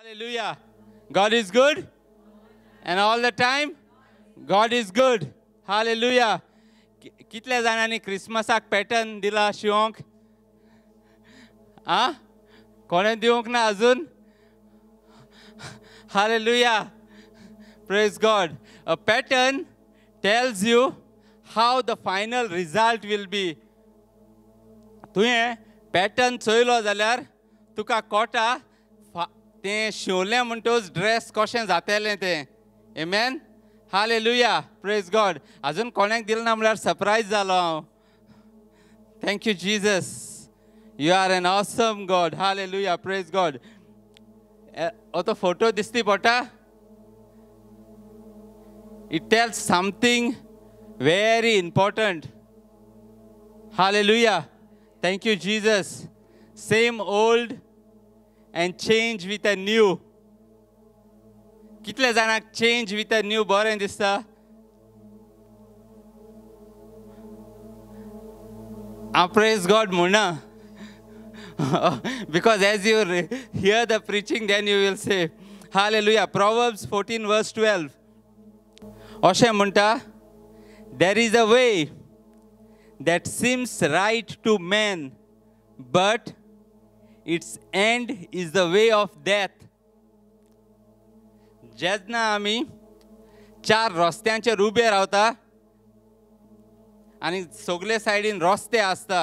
Hallelujah. God is good. And all the time, God is good. Hallelujah. कितल्या जाणांनी क्रिसमसाक pattern दिला शिवोंक आ हाँ? कोणे दिवंक ना अजून hallelujah praise God a pattern tells you how the final result will be तुवें पॅटर्न चोयलो जाल्यार तुका कोटा शिवले हैं ड्रेस क्वेश्चन आते लेते लुया प्रेज गॉड अजु को दिल सरप्राइज जो हाँ thank you Jesus you are an awesome God hallelujah praise God ओ तो फोटो दिस्ती पोटा it tells something very important hallelujah thank you Jesus same old and change with a new. कितले जाणांक change with a new बरें दिसता हांव praise God म्हणना because as you hear the preaching then you will say hallelujah Proverbs fourteen verse twelve अशें म्हणटा there is a way that seems right to man but its end is the way of death जेन्ना आमी चार रस्त्यांचेर ube रावता आनी सगले सायडीन रस्ते आसता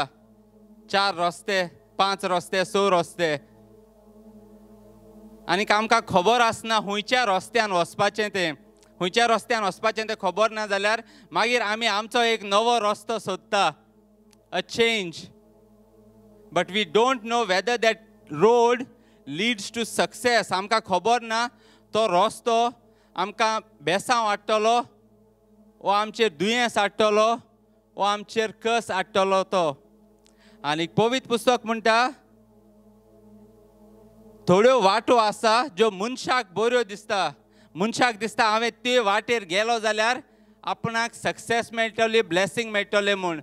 चार रस्ते पांच रस्ते स रस्ते आनीक आमकां खबर आसना खंयच्या रस्त्यान वचपाचें तें खंयच्या रस्त्यान वचपाचें तें खबर ना जाल्यार मागीर आमी आमचो एक नवो रस्तो सोदता a change but we don't know whether that road leads to success आमकां खबर ना तो रस्तो आमकां बेसांव हाडटलो वो आमचेर दुयेंस हाडटलो वो आमचेर कस हाडटलो तो आनी पवित्र पुस्तक म्हणटा थोड्यो वाटो आसा ज्यो मनशाक बऱ्यो दिसता मनशाक दिसता हांवें ते वाटेर गेलो जाल्यार आपणाक सक्सेस मेळटली ब्लेसींग मेळटलें म्हूण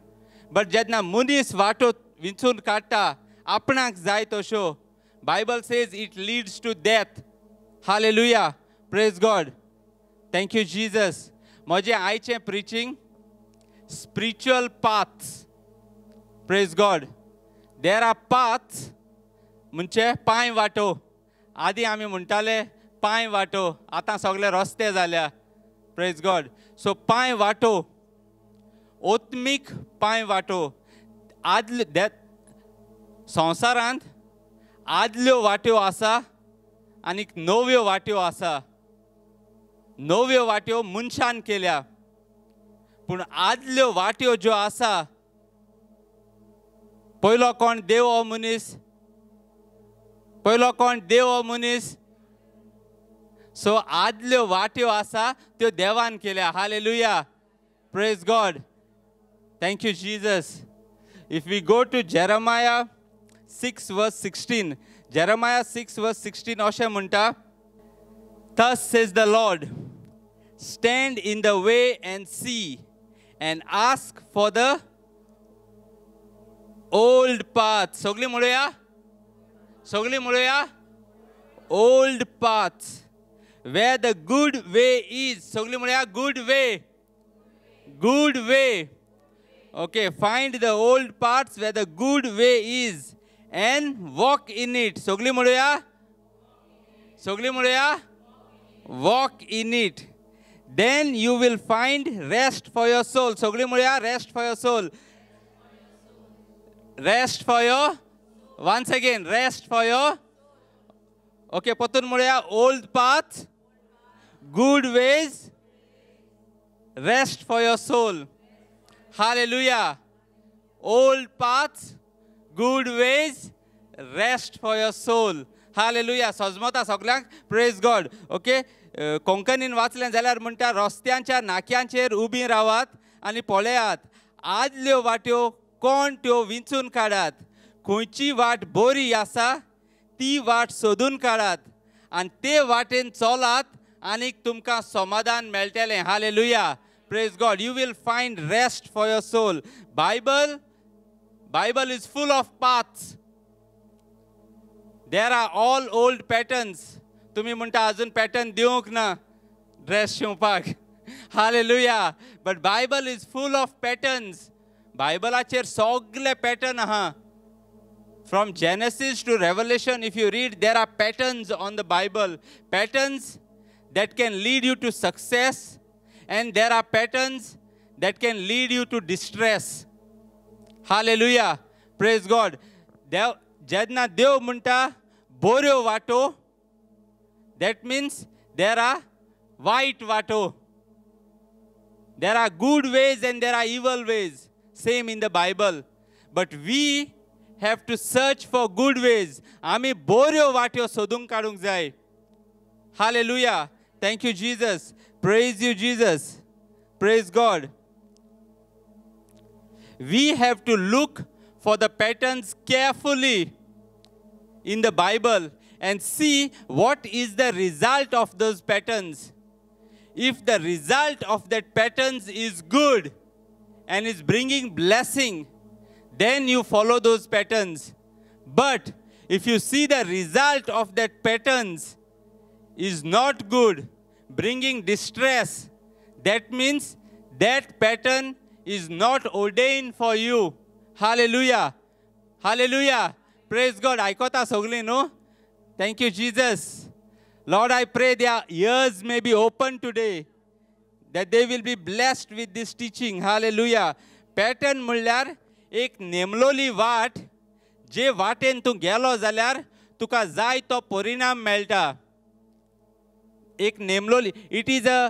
बट जेन्ना मनीस वाटो विंचून काडटा आपणाक जाय तश्यो Bible says it leads to death hallelujah praise God thank you Jesus म्हजें आयचें preaching spiritual paths praise God there are paths म्हणजे पांय वाटो आदी आमी म्हणटाले पांय वाटो आतां सगळे रस्ते जाल्या प्रेज गॉड सो पांय वाटो ओत्मीक पांय वाटो आदल देत संवसारांत आदल्यो वाट्यो आसा आनी नव्यो वाट्यो आसा नव्यो वाट्यो मनशान केल्या पूण आदल्यो वाट्यो ज्यो आसा पयलो कोण देव हो मनीस पयलो कोण देव हो मनीस सो आदल्यो वाट्यो आसा त्यो देवान केल्या hallelujah praise God thank you Jesus If we go to Jeremiah 6 verse 16, Jeremiah 6 verse 16, munta. Thus says the Lord, Stand in the way and see, and ask for the old path. Sogli muluya? Sogli muluya? Old path. Where the good way is. Sogli muluya? Good way. Good way Okay, find the old paths where the good way is and walk in it. Sogli muduya? Sogli muduya? Walk in it. Then you will find rest for your soul. Sogli muduya? Rest for your soul. Rest for your, once again, rest for your, okay, potun muduya, old path, good ways, rest for your soul. Hallelujah. Old paths, good ways, rest for your soul. Hallelujah सजमता सगळ्यांक praise God okay कोंकणीन वाचलें जाल्यार म्हणटा रस्त्यांच्या नाक्यांचेर उबी रावात आनी पळयात आदल्यो वाट्यो कोण त्यो विंचून काडात खंयची वाट बरी आसा ती वाट सोदून काडात आनी ते वाटेन चलात आनीक तुमकां समाधान मेळटलें hallelujah praise god you will find rest for your soul bible bible is full of paths there are all old patterns tumi munta ajun pattern deuk na dress shupak hallelujah but bible is full of patterns bible acher sogle pattern ha from genesis to revelation if you read there are patterns on the bible patterns that can lead you to success and there are patterns that can lead you to distress. Hallelujah. Praise God. Jadna Dev Munta Boryo Vato. That means there are white Vato. There are good ways and there are evil ways. Same in the Bible. But we have to search for good ways. Ami boryo vato sodung karung Hallelujah. Thank you, Jesus. Praise you, Jesus. Praise God. We have to look for the patterns carefully in the Bible and see what is the result of those patterns. If the result of that patterns is good and is bringing blessing, then you follow those patterns. But if you see the result of that patterns is not good, bringing distress. That means that pattern is not ordained for you. Hallelujah. Hallelujah. Praise God. I got sogli, no? Thank you, Jesus. Lord, I pray their ears may be open today, that they will be blessed with this teaching. Hallelujah. Pattern म्हणल्यार ek nemloli vat. je वाटेन tu गेलो जाल्यार tuka zai to परिणाम melta. एक नेमलोली it is a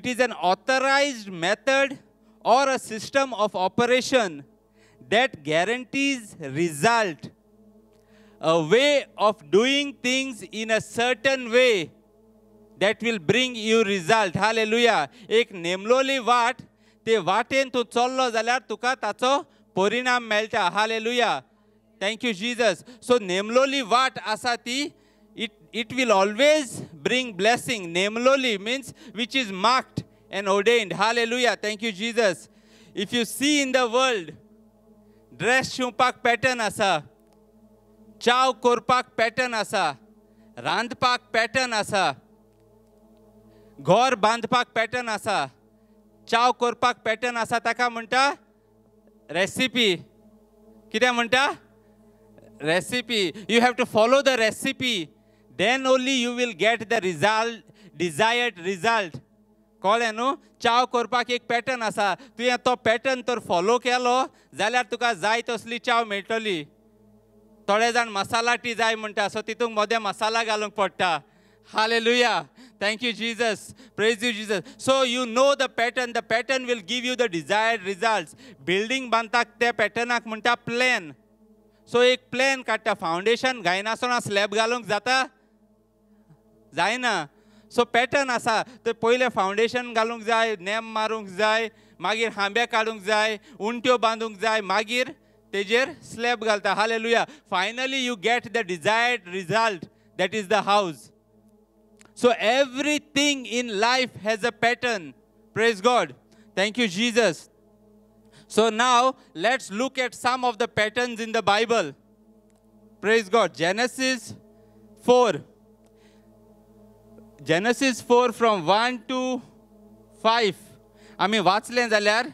it is an authorised method or a system of operation that guarantees result a way of doing things in a certain way that will bring you result hallelujah एक नेमलोली वाट ते वान तू तुका ताचो परिणाम मेळटा हा hallelujah thank you Jesus सो नेमलोली वाट ती it will always bring blessing. Nameloli means which is marked and ordained. Hallelujah. Thank you, Jesus. If you see in the world, dress shumpak pattern asa, chow korpak pattern asa, randpak pattern asa, gor bandpak pattern asa, chow korpak pattern asa taka munta, recipe. Kita munta? Recipe. You have to follow the recipe. Then only you will get the result desired कळ्ळें न्हू चाव करपाक एक आसा तुवें तो pattern तर follow केलो जाल्यार तुका जाय तसली चाव मेळटली थोडे जाण मसाला टी जाय म्हणटा सो तितूंत मोदे मसाला घालूंक पडटा hallelujah thank you Jesus praise you Jesus so you know the pattern the pattern will give you the desired result building बांधता त्या पॅटर्नाक म्हणटा प्लॅन सो एक प्लॅन काडटा फावंडेशन घायनासना स्लॅब घालूंक जाता जाना सो पैटर्न आसा तो पैले फाउंडेशन घूंक जाए नेम मारूंक जाए मागीर हांबे काडूंक जाए उंट्यो बांदूंक जाए मागीर तेजेर स्लैब घालता hallelujah finally you get the desired result that is the house so everything in life has a pattern praise God thank you Jesus so now let's look at some of the patterns in the Bible praise God Genesis four Genesis four from one to five आमी वाचलें जाल्यार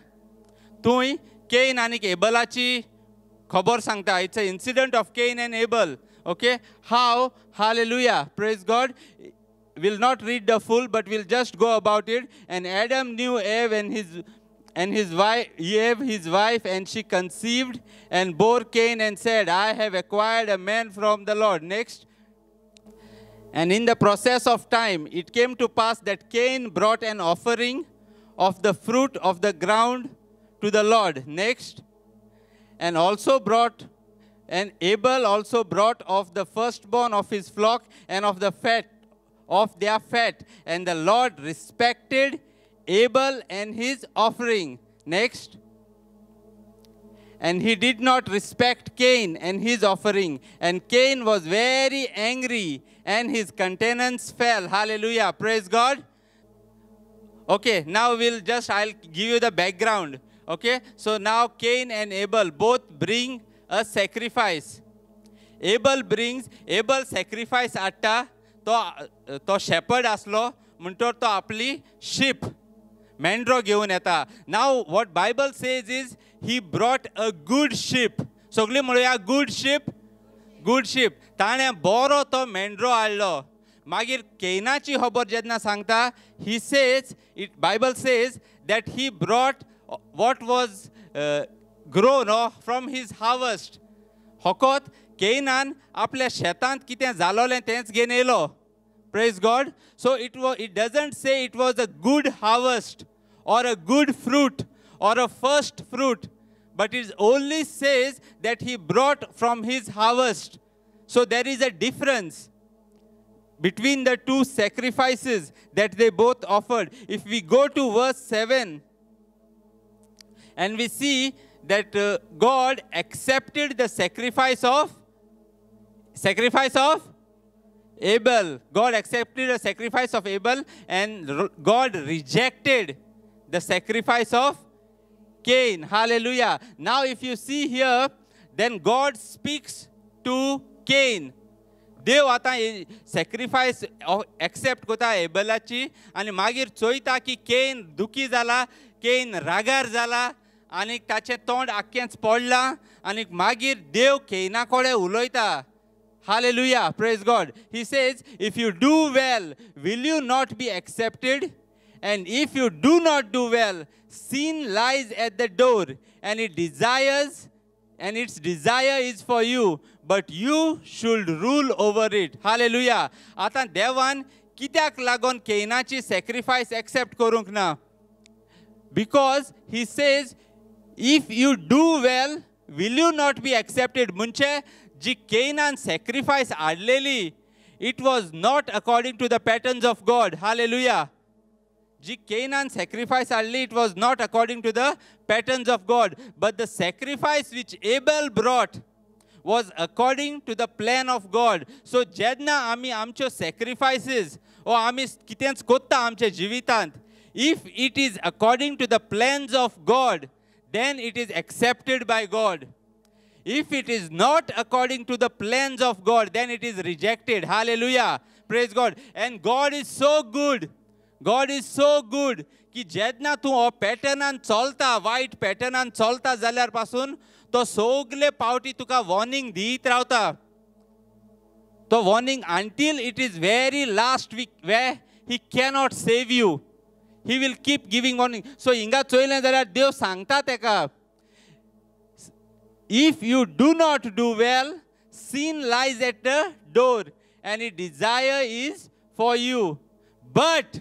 तुंय Cain आनी एबलाची खबर सांगता it's a incident of Cain and Abel okay how hallelujah praise God will not read the full but we'll just go about it and adam knew eve and his and his wife eve his wife and she conceived and bore cain and said i have acquired a man from the lord next and in the process of time, it came to pass that Cain brought an offering of the fruit of the ground to the Lord. Next, and also brought, and Abel also brought of the firstborn of his flock and of the fat, of their fat. And the Lord respected Abel and his offering. Next, and he did not respect Cain and his offering. And Cain was very angry, and his countenance fell. Hallelujah. Praise God. Okay, now we'll just, I'll give you the background. Okay, so now Cain and Abel both bring a sacrifice. Abel brings, Abel sacrifice atta to to shepherd aslo, muntor to apli sheep, mandro घेवन येता Now what Bible says is. He brought a good sheep सगळी म्हणूया good sheep good sheep ताणें बरो तो मेंढ्रो हाडलो मागीर केनाची खबर जेन्ना सांगता he says it Bible says that he brought what was grown from his harvest होकोत केनान आपल्या शेतांत कितें जालोलें तेंच घेवन येयलो praise God so it was it doesn't say it was a good harvest or a good fruit or a first fruit, but it only says that he brought from his harvest. So there is a difference between the two sacrifices that they both offered. If we go to verse 7, and we see that uh, God accepted the sacrifice of sacrifice of Abel. God accepted the sacrifice of Abel and God rejected the sacrifice of Cain. Hallelujah. Now, if you see here, then God speaks to Cain. देव आतां sacrifice accept कोता एबलाची आनी मागीर चोयता की केन दुखी जाला केन रागार जाला आनी ताचें तोंड आख्खेंच पडलां आनी मागीर देव केना कोडे उलोयता hallelujah praise God he says if you do well will you not be accepted and if you do not do well, sin lies at the door and it desires, and its desire is for you, but you should rule over it. Hallelujah. Atan Devan, Kitak Lagon Keinachi sacrifice accept Korunkna. Because he says, if you do well, will you not be accepted? Munche, Ji Kainan sacrifice Adleli. It was not according to the patterns of God. Hallelujah. Canaan's sacrifice only, it was not according to the patterns of God. But the sacrifice which Abel brought was according to the plan of God. So Jedna Ami Amcho sacrifices, or Ami Kitens Kotta amcha Jivitant, if it is according to the plans of God, then it is accepted by God. If it is not according to the plans of God, then it is rejected. Hallelujah. Praise God. And God is so good God is so good की जेदना तू हो चलता white पॅटर्नान चलता जैसे पास तो सोगले पाटी तुका वॉर्निंग दीत रहा तो warning until it is very last week way he cannot save you he will keep giving warning so हिंगा चोले जैसे देव संगता तेका if you do not do well sin lies at the door and it desire is for you but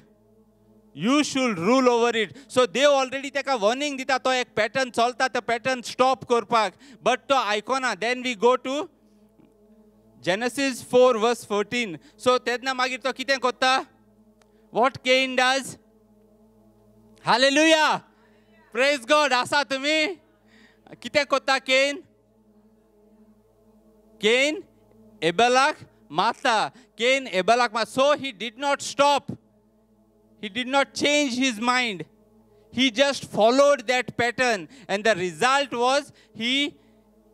you should rule over it so they already तेका warning दिता तो एक पॅटर्न चलता तो पॅटर्न स्टॉप करपाक बट तो आयकोना then we go to Genesis four verse fourteen so तेन्ना मागीर तो कितें कोत्ता वॉट केन डज हाले लुया प्रेज गॉड आसा तुमी कितें कोत्ता केन केन एबलाक माता केन एबलाक मात so he did not stop He did not change his mind. He just followed that pattern. And the result was he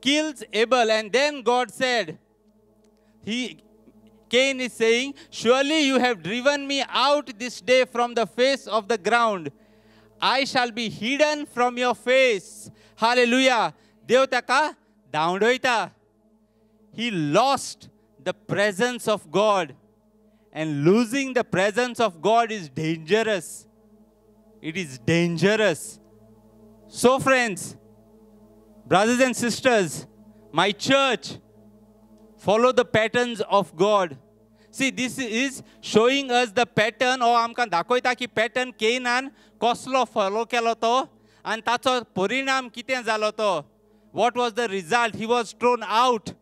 kills Abel. And then God said, he, Cain is saying, Surely you have driven me out this day from the face of the ground. I shall be hidden from your face. Hallelujah. Devtaka down He lost the presence of God. And losing the presence of God is dangerous. It is dangerous. So, friends, brothers and sisters, my church, follow the patterns of God. See, this is showing us the pattern, or आमकां दाखयता की pattern Kenan Koslo follow केलो तो आनी ताचो purinam कितें zaloto. What was the result? He was thrown out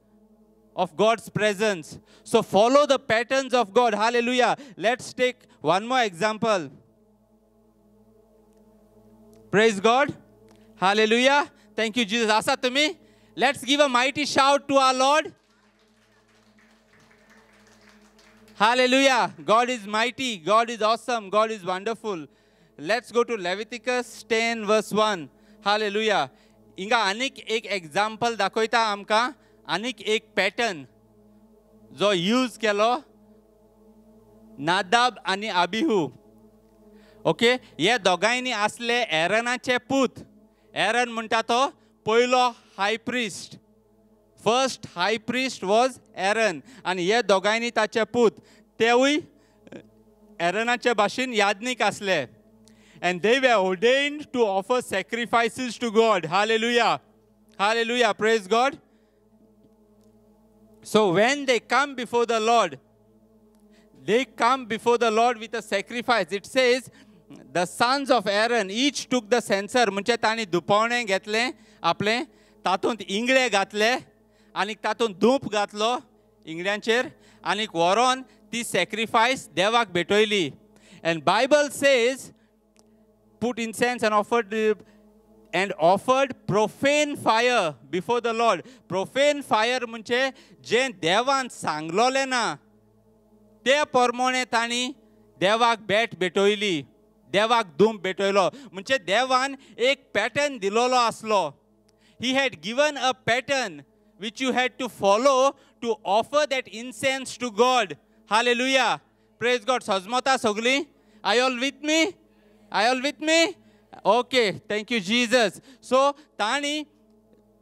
of God's presence. So follow the patterns of God. Hallelujah. Let's take one more example. Praise God. Hallelujah. Thank you, Jesus. Asa to me. Let's give a mighty shout to our Lord. Hallelujah. God is mighty. God is awesome. God is wonderful. Let's go to Leviticus 10 verse 1. Hallelujah. इंगा अनेक एक example दाखयता amka. आनीक एक pattern जो use केलो नादाब आनी आबिहू okay हे दोगांयनी आसले एरनाचे पूत एरन म्हणटा तो पयलो high priest first high priest was Aaron आनी हे दोगांयनी ताचे पूत तेवूय एरनाचे भाशेन यादनीक आसले वे ओडेन to to to hallelujah hallelujah praise God So when they come before the Lord, they come before the Lord with a sacrifice. It says, the sons of Aaron each took the censer. म्हणजे ताणी aple, घेतले आपले तातूंत इंगळे घातले आनी तातूंत धूप घातलो इंगड्यांचेर आनी व्हरोन ती सॅक्रिफायस देवाक भेटयली And Bible says put incense and offered and offered profane fire before the Lord. Profane fire munche jen devan sanglolena. They performed tani devak bet betoili. Devak dum betoilo. Munche devan ek pattern dilolo aslo. He had given a pattern which you had to follow to offer that incense to God. Hallelujah. Praise God. Sazmata sogli. Are you all with me? Are you all with me? Okay, thank you, Jesus. So, Tani,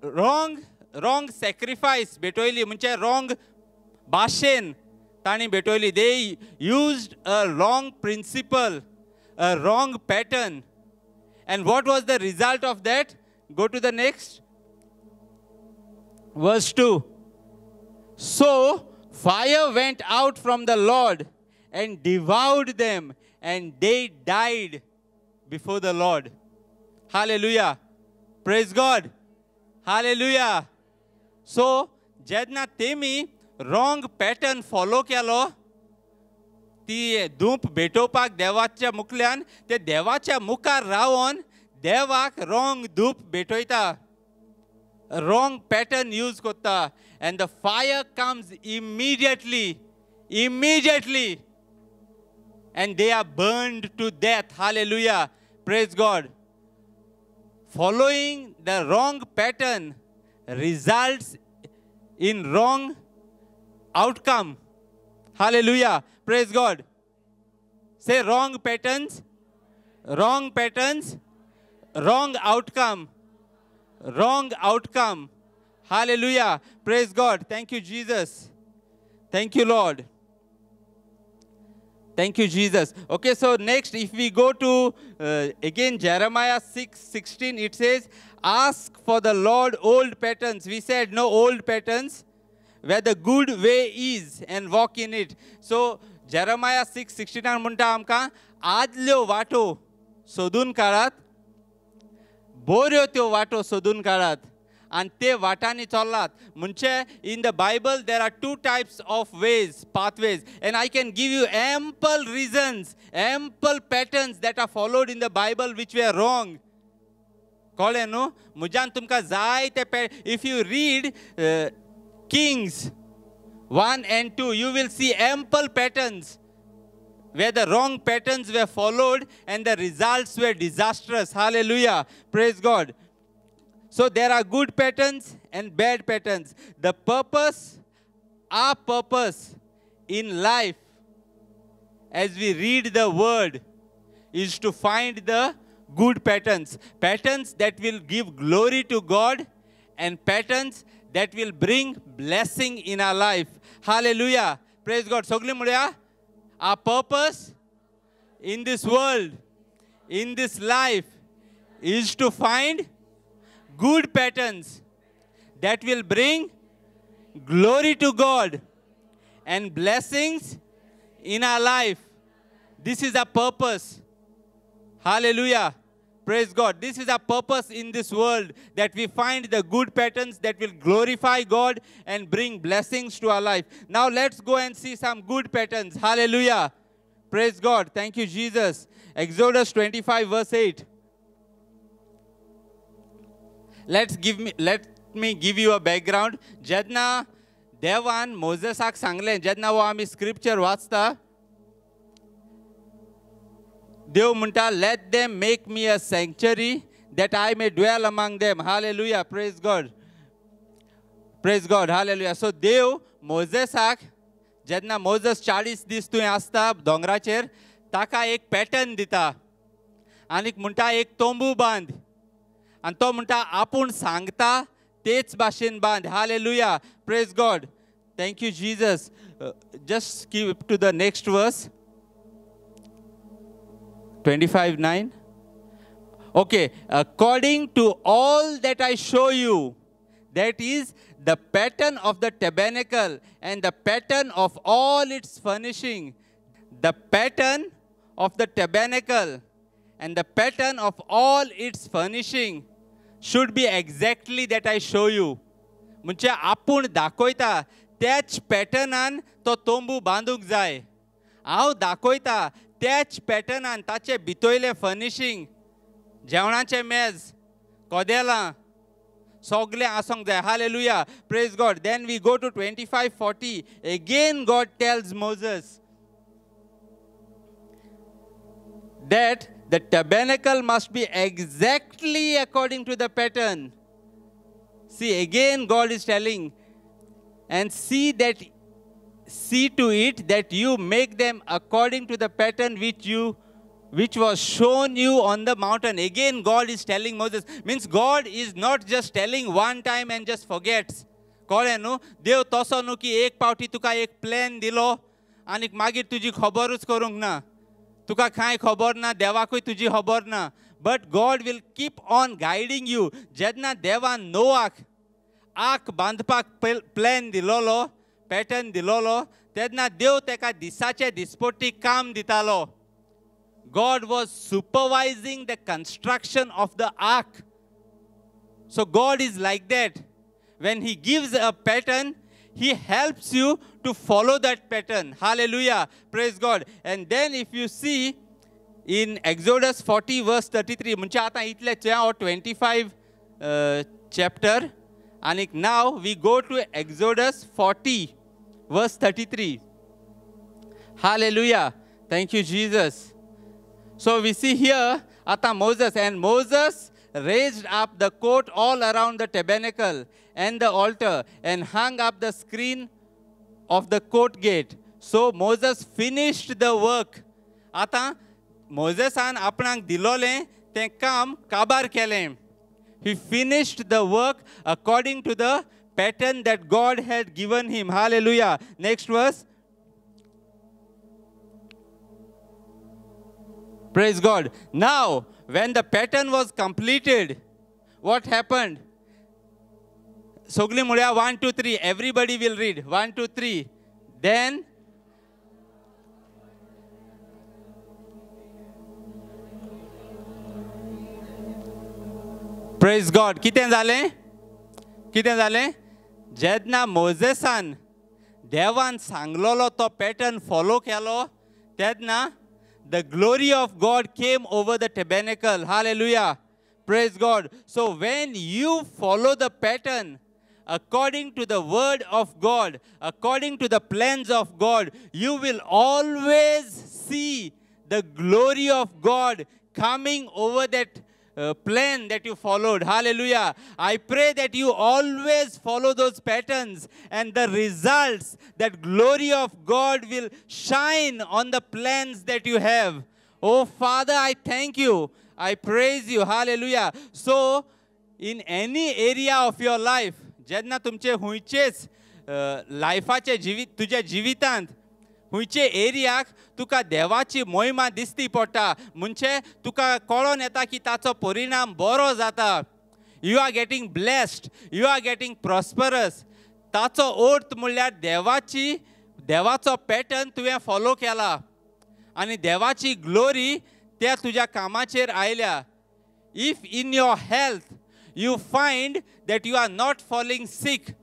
wrong, wrong sacrifice, betoili, Muncha, wrong bashen, Tani betoili, they used a wrong principle, a wrong pattern. And what was the result of that? Go to the next. Verse 2. So fire went out from the Lord and devoured them, and they died before the Lord. Hallelujah. Praise God. Hallelujah. So, jedna temi wrong pattern follow kya lo? Ti dump beto pak devacha muklian, te devacha muka rawon, devak wrong dump betoita. Wrong pattern use kota. And the fire comes immediately. Immediately. And they are burned to death. Hallelujah praise God, following the wrong pattern results in wrong outcome. Hallelujah. Praise God. Say wrong patterns, wrong patterns, wrong outcome, wrong outcome. Hallelujah. Praise God. Thank you, Jesus. Thank you, Lord. Thank you, Jesus. Okay, so next, if we go to uh, again Jeremiah 6 16, it says, Ask for the Lord old patterns. We said no old patterns, where the good way is, and walk in it. So, Jeremiah 6 16 munta Amka, आदल्यो वाटो Sodun Karat, बोऱ्यो त्यो Sodun Karat and te Munche, in the Bible, there are two types of ways, pathways. And I can give you ample reasons, ample patterns that are followed in the Bible which were wrong. कळ्ळें न्हू म्हज्यान तुमकां जाय ते पे if you read Kings one and two you will see ample patterns where the wrong patterns were followed and the results were disastrous. Hallelujah. Praise God. So there are good patterns and bad patterns. The purpose, our purpose in life, as we read the word, is to find the good patterns. Patterns that will give glory to God and patterns that will bring blessing in our life. Hallelujah. Praise God. Our purpose in this world, in this life, is to find good patterns that will bring glory to God and blessings in our life. This is our purpose. Hallelujah. Praise God. This is our purpose in this world that we find the good patterns that will glorify God and bring blessings to our life. Now let's go and see some good patterns. Hallelujah. Praise God. Thank you, Jesus. Exodus 25, verse 8 let's give me let me give you a background jadna devan moses ak sangle jadna wo ami scripture vasta dev munta let them make me a sanctuary that i may dwell among them hallelujah praise god praise god hallelujah so dev moses ak jadna moses 40 dis tu asta dongra cher taka ek pattern dita anik munta ek tombu bandh आनी तो म्हणटा आपूण सांगता तेच भाशेन बांद hallelujah praise God thank you Jesus just keep to the next verse twenty five nine okay according to all that I show you that is the pattern of the tabernacle and the pattern of all its furnishing. The pattern of the tabernacle and the pattern of all its furnishing should be exactly that I show you म्हणजे आपूण दाखयता त्याच पॅटर्नान तो तोंबू बांदूंक जाय हांव दाखयता त्याच पॅटर्नान ताचे भितरले फर्निशींग जेवणाचे मेज कोदेलां सगळें आसूंक जाय hallelujah praise God then we go to twenty five forty again God tells Moses that The tabernacle must be exactly according to the pattern. See, again, God is telling, and see that, see to it that you make them according to the pattern which you which was shown you on the mountain. Again, God is telling Moses. Means God is not just telling one time and just forgets. कोळ्यानू देव तसो ki ek pauti पावटी तुका एक plan दिलो आनीक मागीर तुजी खबरूच करूंक ना तुका कहीं खबर ना देवाकूय तुजी खबर ना but God will keep on guiding you जेन्ना देवान नोवाक आंक बांदपाक प्लॅन दिलोलो पॅटर्न दिलोलो तेन्ना देव तक दिसाचे दिसपोटी काम दितालो God was supervising the construction of the ark. So God is like that. When he gives a pattern, he helps you to follow that pattern hallelujah praise god and then if you see in exodus 40 verse 33 muncha ata itle cha 25 uh, chapter and now we go to exodus 40 verse 33 hallelujah thank you jesus so we see here ata moses and moses raised up the coat all around the tabernacle and the altar and hung up the screen of the court gate. So Moses finished the work. आतां मोजेसान आपणाक दिलोलें तें काम काबार केलें He finished the work according to the pattern that God had given him. Hallelujah. Next verse. Praise God. Now, when the pattern was completed, what happened? सोगली मुड़िया one two three everybody will read one two three then praise God कि जेदना मोजेसान देवान सांगलोलो तो pattern follow केलो तेदना the glory of God came over the tabernacle hallelujah praise God so when you follow the pattern according to the word of God, according to the plans of God, you will always see the glory of God coming over that uh, plan that you followed. Hallelujah. I pray that you always follow those patterns and the results, that glory of God will shine on the plans that you have. Oh, Father, I thank you. I praise you. Hallelujah. So, in any area of your life, जेन्ना तुमचे हुंयचेच लायफाचे जिवी तुज्या जिवितांत खुंयचे एरियाक तुका देवाची मोहिमा दिसती पडटा म्हणजे तुका कळोन येता की ताचो परिणाम बरो जाता you are getting blessed you are getting prosperous ताचो ओर्थ म्हणल्यार देवाची देवाचो पॅटर्न तुवें फॉलो केला आनी देवाची ग्लोरी त्या तुज्या कामाचेर आयल्या if in your health you find that you are not falling sick.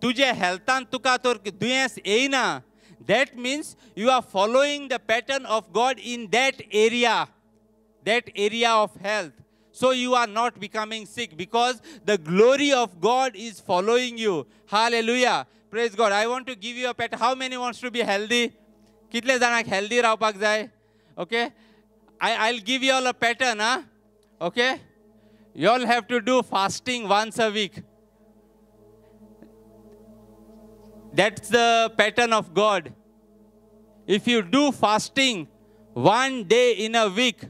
Tujhe heltan tukator duyas eina. That means you are following the pattern of God in that area, that area of health. So you are not becoming sick because the glory of God is following you. Hallelujah. Praise God. I want to give you a pattern. How many wants to be healthy? Kitle janak healthy raopak jay. Okay. I, I'll give you all a pattern. Huh? Okay you all have to do fasting once a week. That's the pattern of God. If you do fasting one day in a week,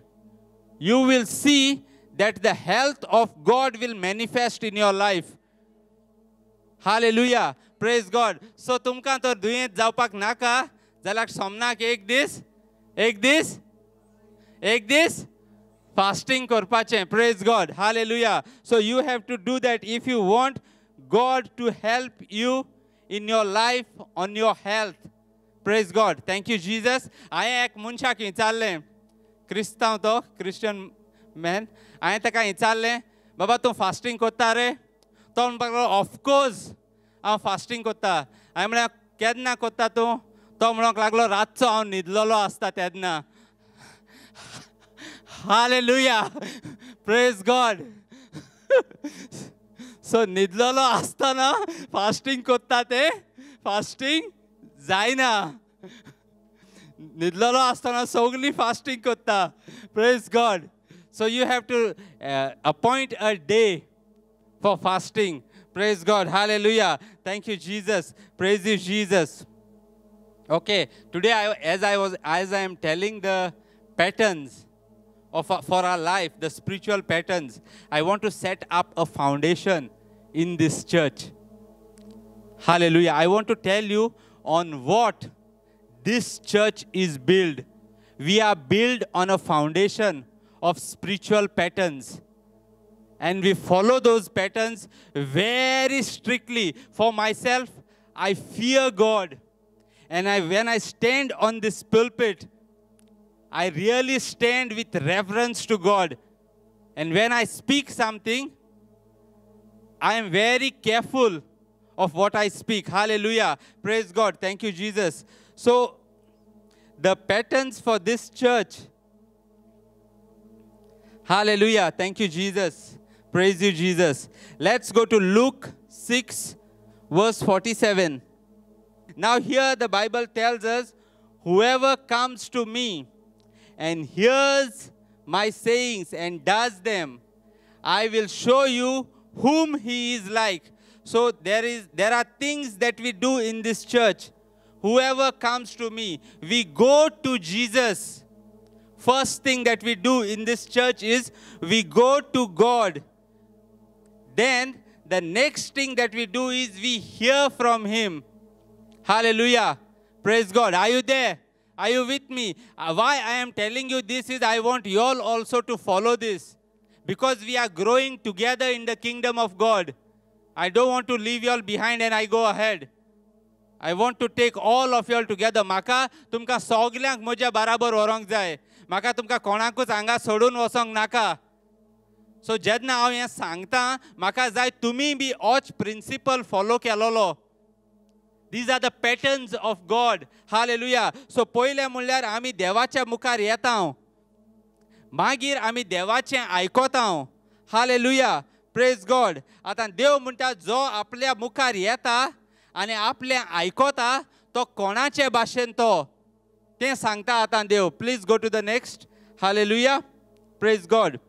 you will see that the health of God will manifest in your life. Hallelujah. Praise God. So तुमकां तर दुयेंत जावपाक नाका जाल्यार सोमनाक ek these ek these ek these fasting korpache praise god hallelujah so you have to do that if you want god to help you in your life on your health praise god thank you jesus i ek muncha ki challe christian to christian man aye ta kai baba tu fasting korta re ton bagro of course i'm fasting korta i'm na kedna korta tu তো আমার লাগলো রাত তো আমার নিদলো আসতা তেদনা Hallelujah. Praise God. So నిధులలో ఆస్తానా ఫాస్టింగ్ కొత్తాతే ఫాస్టింగ్ జాయినా నిధులలో ఆస్తానా సోగ్లీ ఫాస్టింగ్ కొత్త praise God so you have to appoint a day for fasting praise God hallelujah thank you Jesus praise you Jesus okay today I as I was as I'm telling the patterns of, for our life, the spiritual patterns. I want to set up a foundation in this church. Hallelujah. I want to tell you on what this church is built. We are built on a foundation of spiritual patterns. And we follow those patterns very strictly. For myself, I fear God. And I, when I stand on this pulpit, I really stand with reverence to God. And when I speak something, I am very careful of what I speak. Hallelujah. Praise God. Thank you, Jesus. So, the patterns for this church. Hallelujah. Thank you, Jesus. Praise you, Jesus. Let's go to Luke 6, verse 47. Now, here the Bible tells us whoever comes to me, and hears my sayings and does them, I will show you whom he is like. So there is there are things that we do in this church. Whoever comes to me, we go to Jesus. First thing that we do in this church is we go to God. Then the next thing that we do is we hear from him. Hallelujah. Praise God. Are you there? Are you with me? Uh, why I am telling you this is I want you all also to follow this. Because we are growing together in the kingdom of God. I don't want to leave you all behind and I go ahead. I want to take all of you all together. Maka तुमका सगल्यांक म्हज्या बराबर व्हरोंक जाय. म्हाका तुमकां कोणाकूच हांगा सोडून वचोंक नाका. सो जेन्ना हांव हें सांगता म्हाका जाय तुमी बी होच principle फॉलो केलोलो these are the patterns of God. Hallelujah. So poile mulyar ami devacha mukar yetao. Magir ami devacha aikotao. Hallelujah. Praise God. Atan deo munta zo aplea mukar Ane aple aikota. To konache bashento. Te sangta atan deo. Please go to the next. Hallelujah. Praise God.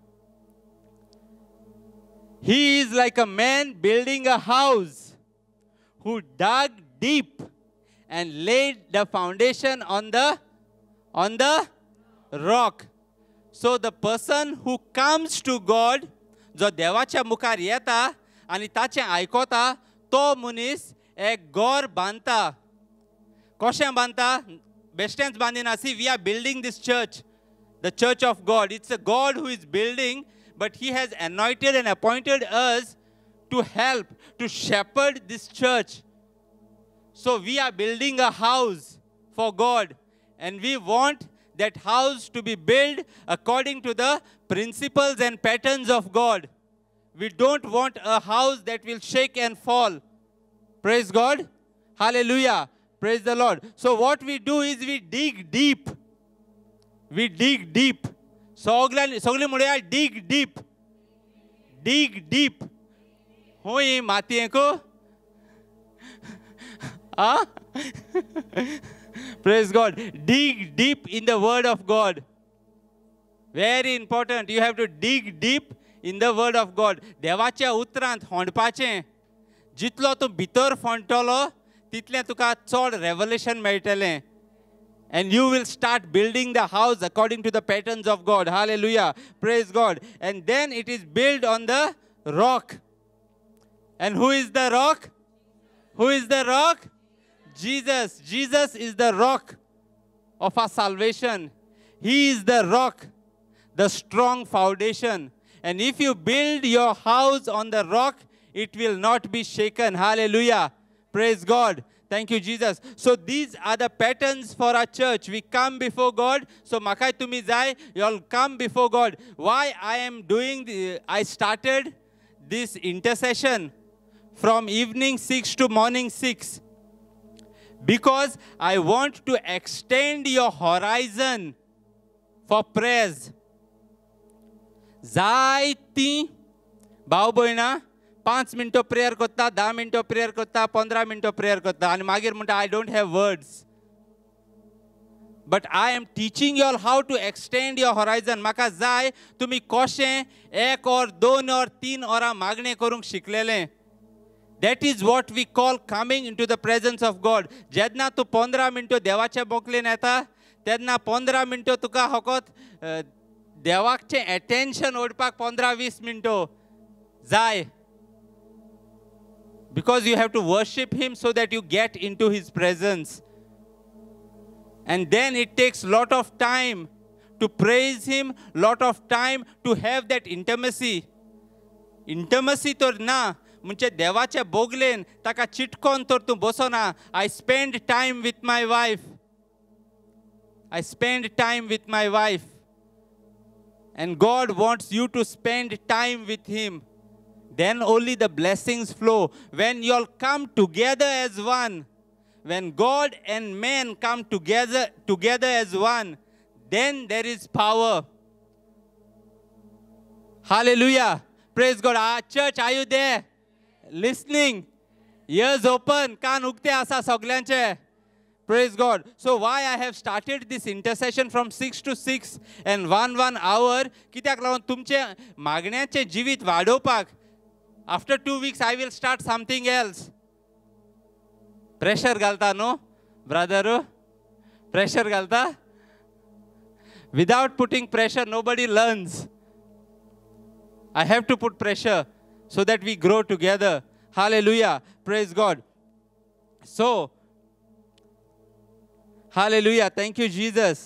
He is like a man building a house who dug deep and laid the foundation on the on the rock so the person who comes to god the devacha mukhar yeta ani tache aikota to munis ek gor banta koshe banta bestens bandina see we are building this church the church of god it's a god who is building but he has anointed and appointed us to help to shepherd this church so we are building a house for God and we want that house to be built according to the principles and patterns of God. We don't want a house that will shake and fall. Praise God. Hallelujah. Praise the Lord. So what we do is we dig deep. We dig deep. Sogli म्हणूया dig deep, dig deep. हूं ही ko. Huh? Praise God. Dig deep in the Word of God. Very important. You have to dig deep in the Word of God. देवाचे उतरांत होंडपाचें to तूं भितर फोंडटलो to तुका chod revelation मेळटलें And you will start building the house according to the patterns of God. Hallelujah. Praise God. And then it is built on the rock. And who is the rock? Who is the rock? Jesus. Jesus is the rock of our salvation. He is the rock, the strong foundation. And if you build your house on the rock, it will not be shaken. Hallelujah. Praise God. Thank you, Jesus. So these are the patterns for our church. We come before God. So Makai Tumi Zai, you all come before God. Why I am doing, the, I started this intercession from evening 6 to morning 6 because I want to extend your horizon for prayers. Zaiti Baubuina, Pants Minto prayer kota, Daminto prayer kota, Pondra Minto prayer kota, and Magir Munda, I don't have words. But I am teaching you all how to extend your horizon. Maka zai, to me koshe, ek or don or teen or a magne korung shiklele. That is what we call coming into the presence of God. जेदना तू pondra minto देवाच्या बोकलेन tadna तेन्ना पंदरा मिनटो तुका hokot देवाकचें uh, attention ओडपाक पंदरा वीस मिनटो zai, because you have to worship him so that you get into his presence and then it takes lot of time to praise him lot of time to have that intimacy intimacy to na म्हणजे देवाचे बोगलेन ताका चिटकोन तर तूं बसोना I spend time with my wife I spend time with my wife And God wants you to spend time with Him. Then only the blessings flow. When you all come together as one, when God and man come together, together as one, then there is power. Hallelujah. Praise God. Our ah, church, are you there? Listening ears open कान उगते आसा सगळ्यांचे praise God so why I have started this intercession from six to six and one one hour कित्याक लागून तुमचे मागण्याचे जिवीत वाडोवपाक after two weeks I will start something else pressure घालता न्हू ब्रदर प्रेशर घालता without putting pressure nobody learns I have to put pressure so that we grow together. Hallelujah. Praise God. So, hallelujah. Thank you, Jesus.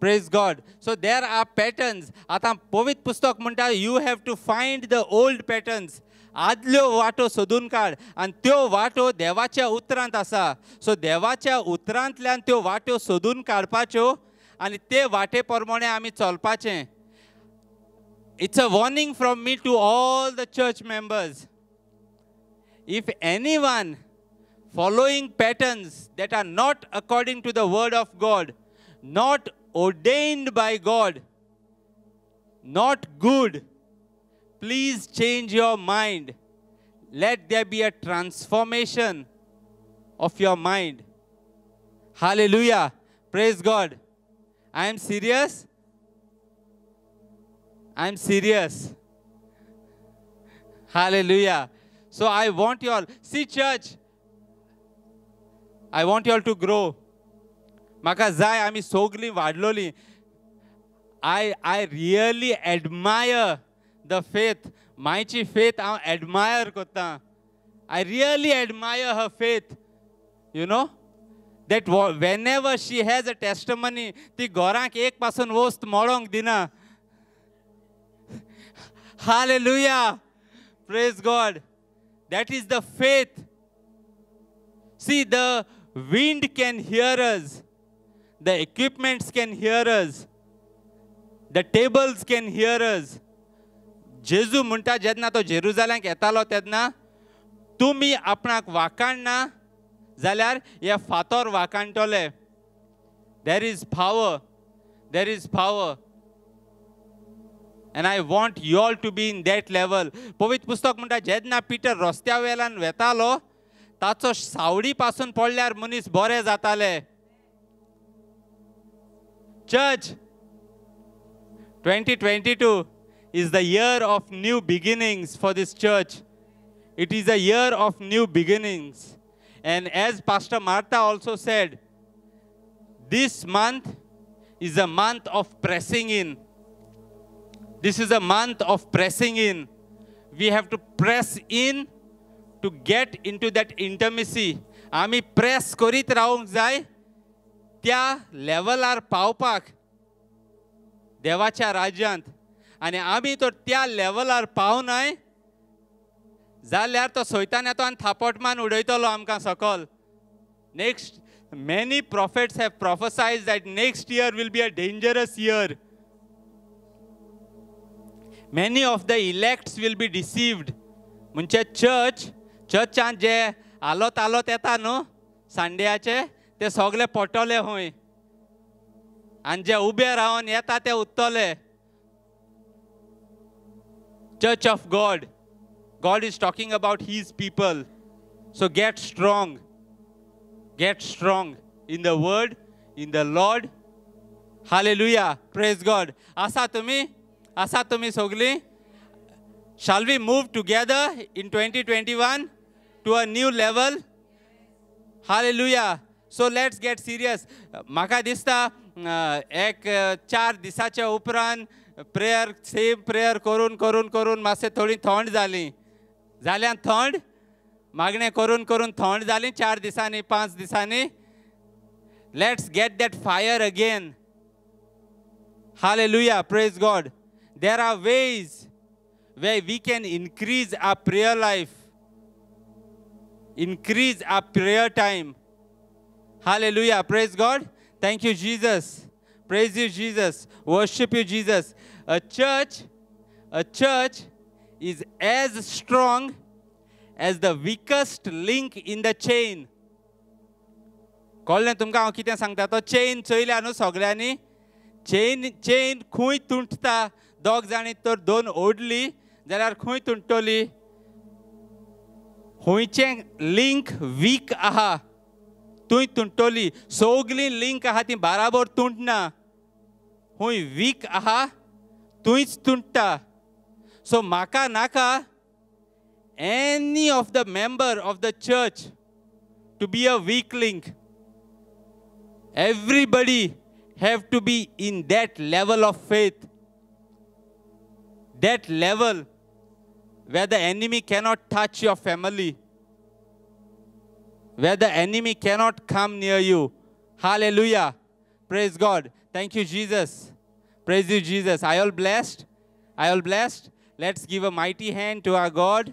Praise God. So there are patterns. Atam povit pustak munta. You have to find the old patterns. Adlyo vato sudun kar. An tyo vato devacha utrant asa. So devacha utrant lan tyo vato sudun kar pa cho. An te vate parmane ami chalpa It's a warning from me to all the church members. If anyone following patterns that are not according to the word of God, not ordained by God, not good, please change your mind. Let there be a transformation of your mind. Hallelujah. Praise God. I am serious. Am serious hallelujah so I want you all see church I want you all to grow म्हाका जाय आम्ही सोगली वाडलोलीं I I really admire the faith मायची faith हांव admire करतां I really admire her faith you know वॉ whenever she has a testimony ती घरांक एक पासून वस्त मोडोंक दिना Hallelujah. Praise God. That is the faith. See, the wind can hear us, the equipments can hear us, the tables can hear us. जेजू म्हणटा जेन्ना तो जेरुजाल्यांक येतालो तेन्ना तुमी आपणाक वाकाणना जाल्यार हे फातोर वाकाणटले there is power. There is power. And I want you all to be in that level. Povit pustak munda jedna Peter रस्त्या वेल्यान वेतालो ताचो सावडी पासून पडल्यार मनीस बरें जाताले church 2022 is the year of new beginnings for this church. It is a year of new beginnings. And as Pastor Martha also said, this month is a month of pressing in. This is a month of pressing in. We have to press in to get into that intimacy. आम्ही press करीत रावूंक जाय त्या लेवलार पावपाक देवाच्या राज्यांत आणि आम्ही तर त्या लेवलार पावनाय जाल्यार तो सोयतान येतो आनी थापटमान उडयतलो आमकां सकल next many prophets have prophesies that next year will be a dangerous year many of the elects will be deceived church, church चर्चान जे आलोत आलोत येता न्हू सांड्याचे ते सगळे पटोले हूंय आनी जे उबे raon येता ते उत्तोले church of God. God is talking about His people. So get strong. Get strong in the Word, in the Lord. Hallelujah. Praise God. Asa to me. असा तुम्ही सोगली shall we move together in twenty twenty one to a new level लुया so let's get serious म्हाका दिसता एक चार दिसाच्या उपरांत प्रेयर सेम प्रेयर करून करून करून मातशें थोडी थंड जाली जाल्यार थंड मागणें करून करून थंड जाली चार दिसांनी पांच दिसांनी let's get that fire again hallelujah praise God There are ways where we can increase our prayer life, increase our prayer time. Hallelujah. Praise God. Thank you, Jesus. Praise you, Jesus. Worship you, Jesus. A church, a church is as strong as the weakest link in the chain. कळ्ळें तुमकां हांव कितें सांगता तो chain चयल्या न्हू सगळ्यांनी chain chain खूंय तुटता दोग जाणी तर दोन ओडली जाल्यार खंय तुंटली खंयचें लिंक वीक आहा तुंय तुंटोली सोगली लिंक आहा ती बाराबोर तुंटना हूंय वीक आहा तुंयच तुंटा सो म्हाका नाका any of the member of the church to be a weak link everybody have to be in that level of faith that level where the enemy cannot touch your family, where the enemy cannot come near you. Hallelujah. Praise God. Thank you, Jesus. Praise you, Jesus. I all blessed? I all blessed? Let's give a mighty hand to our God.